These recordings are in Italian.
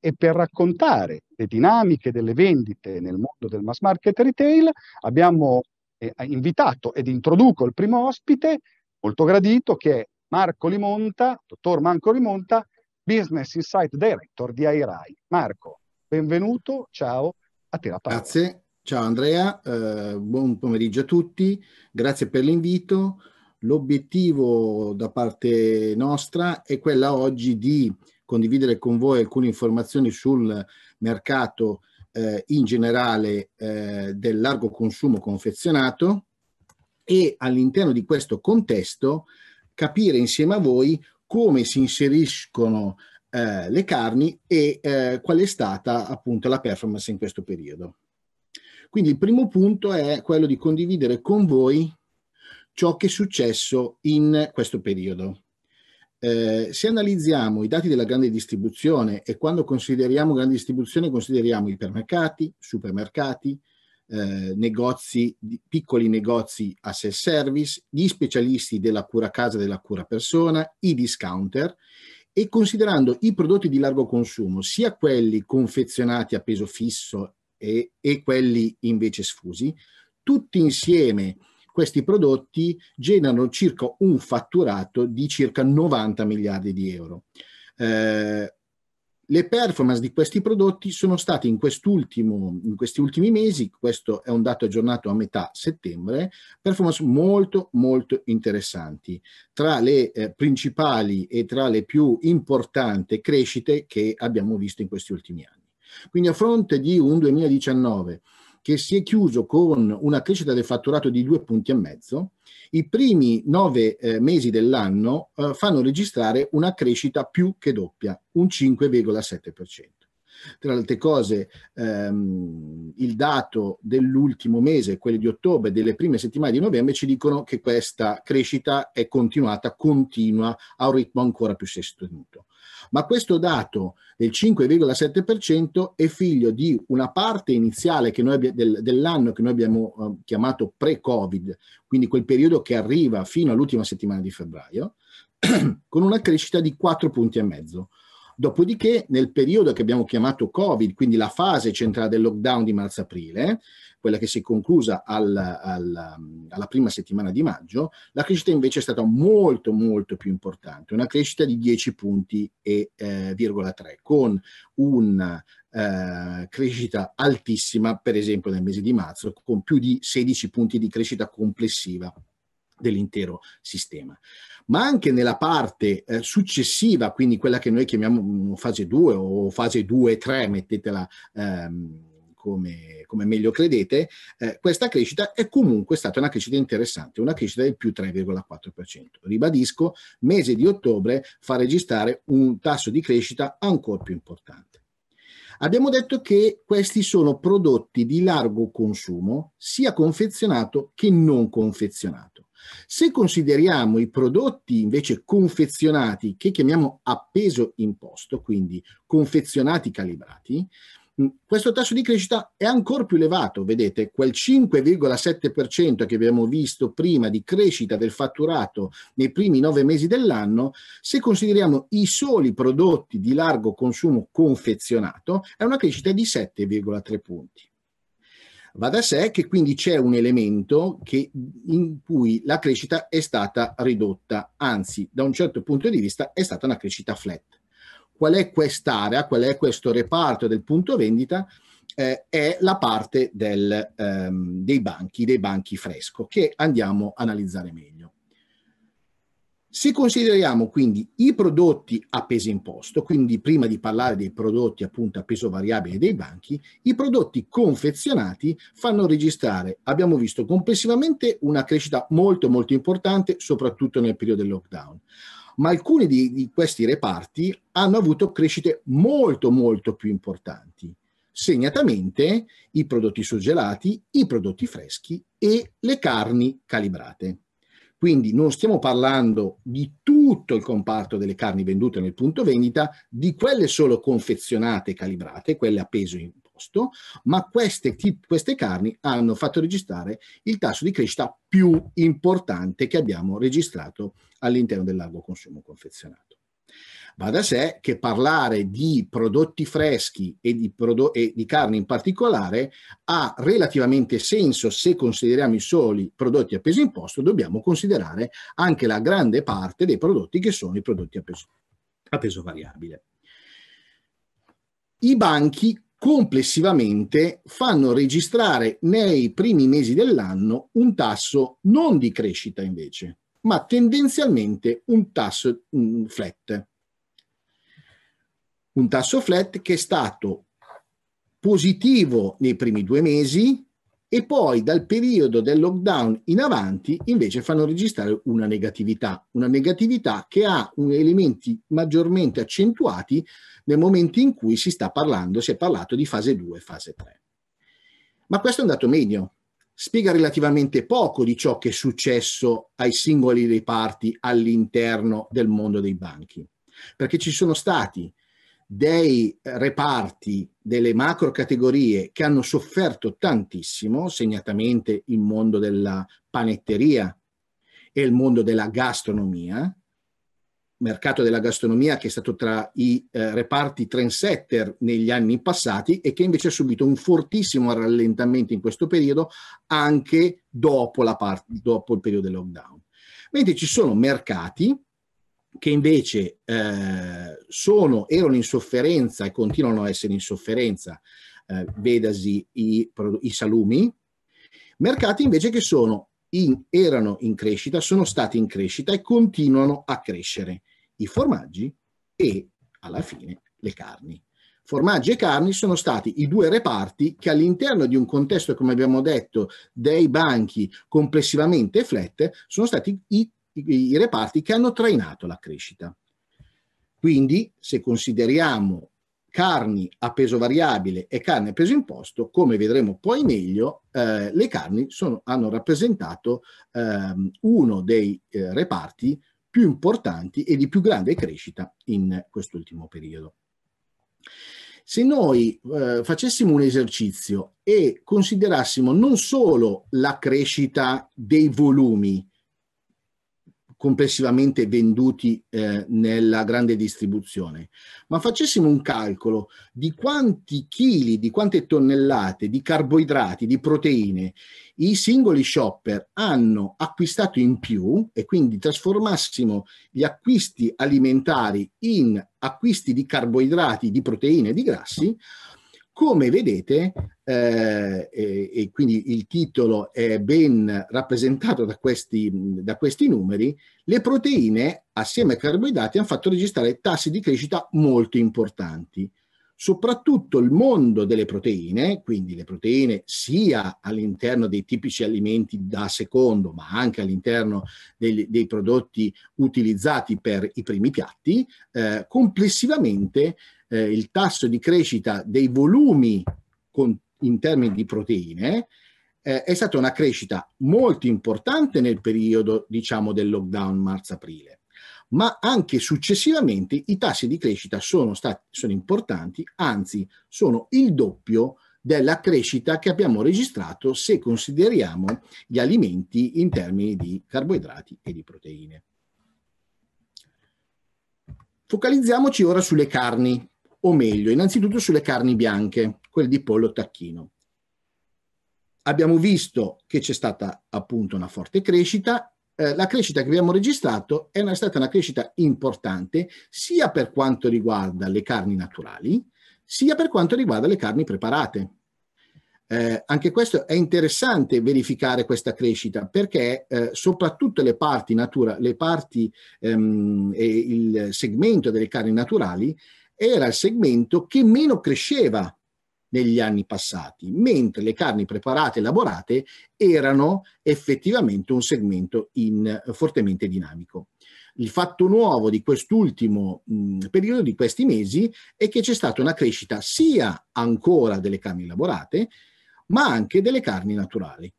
e per raccontare le dinamiche delle vendite nel mondo del mass market retail abbiamo eh, invitato ed introduco il primo ospite molto gradito che è Marco Limonta, dottor Marco Limonta, Business Insight Director di AIRAI. Marco, benvenuto, ciao, a te la parola. Grazie, ciao Andrea, eh, buon pomeriggio a tutti, grazie per l'invito. L'obiettivo da parte nostra è quella oggi di condividere con voi alcune informazioni sul mercato eh, in generale eh, del largo consumo confezionato e all'interno di questo contesto capire insieme a voi come si inseriscono eh, le carni e eh, qual è stata appunto la performance in questo periodo. Quindi il primo punto è quello di condividere con voi ciò che è successo in questo periodo. Eh, se analizziamo i dati della grande distribuzione e quando consideriamo grande distribuzione consideriamo ipermercati, supermercati, eh, negozi, piccoli negozi a self-service, gli specialisti della cura casa e della cura persona, i discounter e considerando i prodotti di largo consumo, sia quelli confezionati a peso fisso e, e quelli invece sfusi, tutti insieme questi prodotti generano circa un fatturato di circa 90 miliardi di euro. Eh, le performance di questi prodotti sono state in, in, questi ultimi mesi, questo è un dato aggiornato a metà settembre, performance molto molto interessanti. Tra le eh, principali e tra le più importanti crescite che abbiamo visto in questi ultimi anni. Quindi a fronte di un 2019 che si è chiuso con una crescita del fatturato di due punti e mezzo, i primi nove eh, mesi dell'anno eh, fanno registrare una crescita più che doppia, un 5,7%. Tra le altre cose, ehm, il dato dell'ultimo mese, quello di ottobre, delle prime settimane di novembre, ci dicono che questa crescita è continuata, continua a un ritmo ancora più sostenuto. Ma questo dato del 5,7% è figlio di una parte iniziale del, dell'anno che noi abbiamo eh, chiamato pre-Covid, quindi quel periodo che arriva fino all'ultima settimana di febbraio, con una crescita di 4 punti e mezzo. Dopodiché, nel periodo che abbiamo chiamato Covid, quindi la fase centrale del lockdown di marzo-aprile, quella che si è conclusa al, al, alla prima settimana di maggio, la crescita invece è stata molto molto più importante, una crescita di 10 punti e eh, 3, con una eh, crescita altissima, per esempio nel mese di marzo, con più di 16 punti di crescita complessiva dell'intero sistema ma anche nella parte eh, successiva, quindi quella che noi chiamiamo mm, fase 2 o fase 2-3, mettetela ehm, come, come, meglio credete, eh, questa crescita è comunque stata una crescita interessante, una crescita del più 3,4%. Ribadisco, mese di ottobre fa registrare un tasso di crescita ancora più importante. Abbiamo detto che questi sono prodotti di largo consumo, sia confezionato che non confezionato. Se consideriamo i prodotti invece confezionati, che chiamiamo appeso imposto, quindi confezionati calibrati, questo tasso di crescita è ancora più elevato, vedete, quel 5,7% che abbiamo visto prima di crescita del fatturato nei primi nove mesi dell'anno, se consideriamo i soli prodotti di largo consumo confezionato, è una crescita di 7,3 punti. Va da sé che quindi c'è un elemento che, in cui la crescita è stata ridotta, anzi da un certo punto di vista è stata una crescita flat. Qual è quest'area, qual è questo reparto del punto vendita? Eh, è la parte del, ehm, dei banchi, dei banchi fresco che andiamo a analizzare meglio. Se consideriamo quindi i prodotti a peso imposto, quindi prima di parlare dei prodotti appunto a peso variabile dei banchi, i prodotti confezionati fanno registrare, abbiamo visto complessivamente una crescita molto molto importante, soprattutto nel periodo del lockdown. Ma alcuni di, di questi reparti hanno avuto crescite molto molto più importanti, segnatamente i prodotti surgelati, i prodotti freschi e le carni calibrate. Quindi non stiamo parlando di tutto il comparto delle carni vendute nel punto vendita, di quelle solo confezionate e calibrate, quelle a peso in posto, ma queste, queste carni hanno fatto registrare il tasso di crescita più importante che abbiamo registrato all'interno del largo consumo confezionato. Va da sé che parlare di prodotti freschi e di, prodo- e di carne in particolare ha relativamente senso se consideriamo i soli prodotti a peso imposto, dobbiamo considerare anche la grande parte dei prodotti che sono i prodotti a peso, a peso variabile. I banchi complessivamente fanno registrare nei primi mesi dell'anno un tasso non di crescita invece, ma tendenzialmente un tasso mm, flat un tasso flat che è stato positivo nei primi due mesi e poi dal periodo del lockdown in avanti invece fanno registrare una negatività, una negatività che ha elementi maggiormente accentuati nel momento in cui si sta parlando, si è parlato di fase 2 e fase 3. Ma questo è un dato medio, spiega relativamente poco di ciò che è successo ai singoli reparti all'interno del mondo dei banchi, perché ci sono stati dei reparti, delle macro categorie che hanno sofferto tantissimo, segnatamente il mondo della panetteria e il mondo della gastronomia, mercato della gastronomia che è stato tra i eh, reparti trendsetter negli anni passati e che invece ha subito un fortissimo rallentamento in questo periodo anche dopo, la part- dopo il periodo del lockdown. Mentre ci sono mercati che invece eh, sono, erano in sofferenza e continuano a essere in sofferenza, eh, vedasi i, i, salumi, mercati invece che sono in, erano in crescita, sono stati in crescita e continuano a crescere, i formaggi e alla fine le carni. Formaggi e carni sono stati i due reparti che all'interno di un contesto, come abbiamo detto, dei banchi complessivamente flat, sono stati i i, reparti che hanno trainato la crescita. Quindi, se consideriamo carni a peso variabile e carne a peso imposto, come vedremo poi meglio, eh, le carni sono, hanno rappresentato eh, uno dei eh, reparti più importanti e di più grande crescita in quest'ultimo periodo. Se noi eh, facessimo un esercizio e considerassimo non solo la crescita dei volumi, complessivamente venduti eh, nella grande distribuzione, ma facessimo un calcolo di quanti chili, di quante tonnellate di carboidrati, di proteine i singoli shopper hanno acquistato in più e quindi trasformassimo gli acquisti alimentari in acquisti di carboidrati, di proteine di grassi, come vedete eh, e, e, quindi il titolo è ben rappresentato da questi, da questi numeri, le proteine assieme ai carboidrati hanno fatto registrare tassi di crescita molto importanti. Soprattutto il mondo delle proteine, quindi le proteine sia all'interno dei tipici alimenti da secondo, ma anche all'interno dei, dei prodotti utilizzati per i primi piatti, eh, complessivamente eh, il tasso di crescita dei volumi con in termini di proteine eh, è stata una crescita molto importante nel periodo diciamo del lockdown marzo-aprile ma anche successivamente i tassi di crescita sono, stati, sono importanti, anzi sono il doppio della crescita che abbiamo registrato se consideriamo gli alimenti in termini di carboidrati e di proteine. Focalizziamoci ora sulle carni, o meglio, innanzitutto sulle carni bianche quelli di pollo tacchino. Abbiamo visto che c'è stata appunto una forte crescita. Eh, la crescita che abbiamo registrato è, una, stata una crescita importante sia per quanto riguarda le carni naturali, sia per quanto riguarda le carni preparate. Eh, anche questo è interessante verificare questa crescita perché eh, soprattutto le parti, natura, le parti ehm, e il segmento delle carni naturali era il segmento che meno cresceva negli anni passati, mentre le carni preparate e elaborate erano effettivamente un segmento in, eh, fortemente dinamico. Il fatto nuovo di quest'ultimo mm, periodo, di questi mesi, è che c'è stata una crescita sia ancora delle carni elaborate, ma anche delle carni naturali.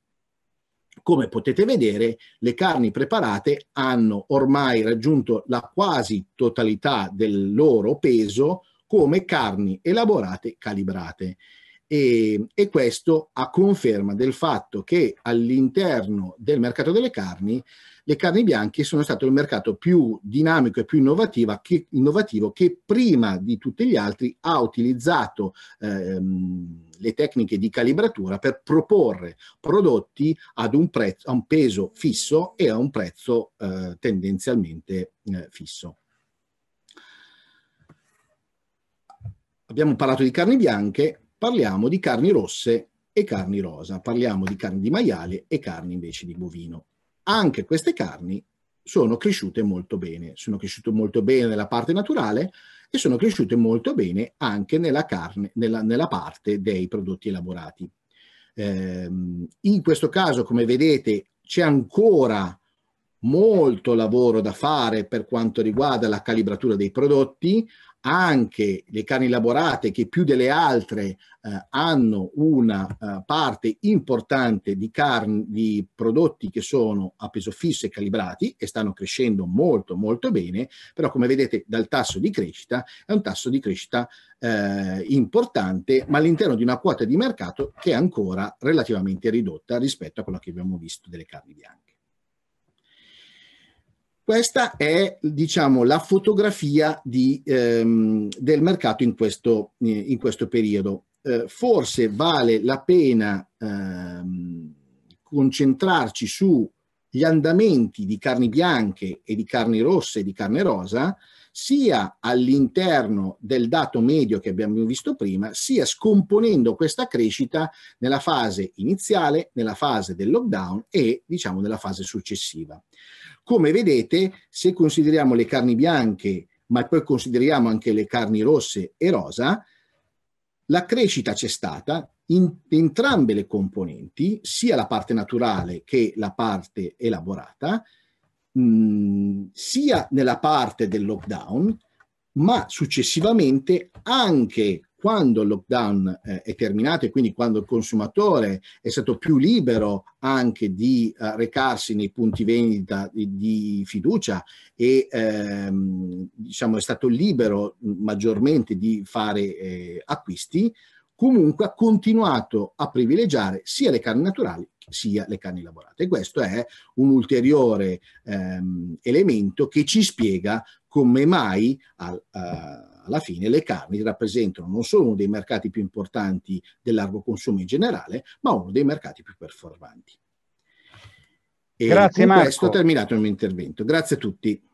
Come potete vedere, le carni preparate hanno ormai raggiunto la quasi totalità del loro peso come carni elaborate calibrate. E, e, questo a conferma del fatto che all'interno del mercato delle carni le carni bianche sono stato il mercato più dinamico e più che, innovativo che prima di tutti gli altri ha utilizzato ehm, le tecniche di calibratura per proporre prodotti ad un, prezzo, a un peso fisso e a un prezzo eh, tendenzialmente eh, fisso. abbiamo parlato di carni bianche, parliamo di carni rosse e carni rosa, parliamo di carni di maiale e carni invece di bovino. Anche queste carni sono cresciute molto bene, sono cresciute molto bene nella parte naturale e sono cresciute molto bene anche nella, carne, nella, nella parte dei prodotti elaborati. Eh, in questo caso, come vedete, c'è ancora molto lavoro da fare per quanto riguarda la calibratura dei prodotti, anche le carni elaborate che più delle altre eh, hanno una eh, parte importante di, carni, di prodotti che sono a peso fisso e calibrati e stanno crescendo molto molto bene, però come vedete dal tasso di crescita è un tasso di crescita eh, importante ma all'interno di una quota di mercato che è ancora relativamente ridotta rispetto a quella che abbiamo visto delle carni bianche. Questa è diciamo, la fotografia di, ehm, del mercato in questo, eh, in questo periodo. Eh, forse vale la pena ehm, concentrarci sugli andamenti di carni bianche e di carni rosse e di carne rosa sia all'interno del dato medio che abbiamo visto prima, sia scomponendo questa crescita nella fase iniziale, nella fase del lockdown e diciamo nella fase successiva. Come vedete, se consideriamo le carni bianche, ma poi consideriamo anche le carni rosse e rosa, la crescita c'è stata in entrambe le componenti, sia la parte naturale che la parte elaborata, mh, sia nella parte del lockdown, ma successivamente anche quando il lockdown eh, è terminato e quindi quando il consumatore è stato più libero anche di eh, recarsi nei punti vendita di, di fiducia e ehm, diciamo è stato libero maggiormente di fare eh, acquisti, comunque ha continuato a privilegiare sia le carni naturali sia le carni lavorate. E questo è un ulteriore ehm, elemento che ci spiega come mai al, uh, alla fine le carni rappresentano non solo uno dei mercati più importanti del largo consumo in generale, ma uno dei mercati più performanti. E Grazie con Marco. questo ho terminato il mio intervento. Grazie a tutti.